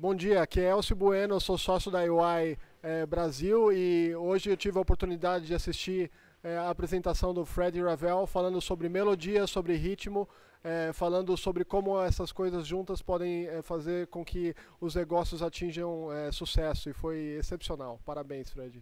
Bom dia, aqui é Elcio Bueno, sou sócio da UI é, eh, Brasil e hoje eu tive a oportunidade de assistir é, a apresentação do Fred Ravel falando sobre melodia, sobre ritmo, é, falando sobre como essas coisas juntas podem fazer com que os negócios atinjam sucesso e foi excepcional. Parabéns, Fred.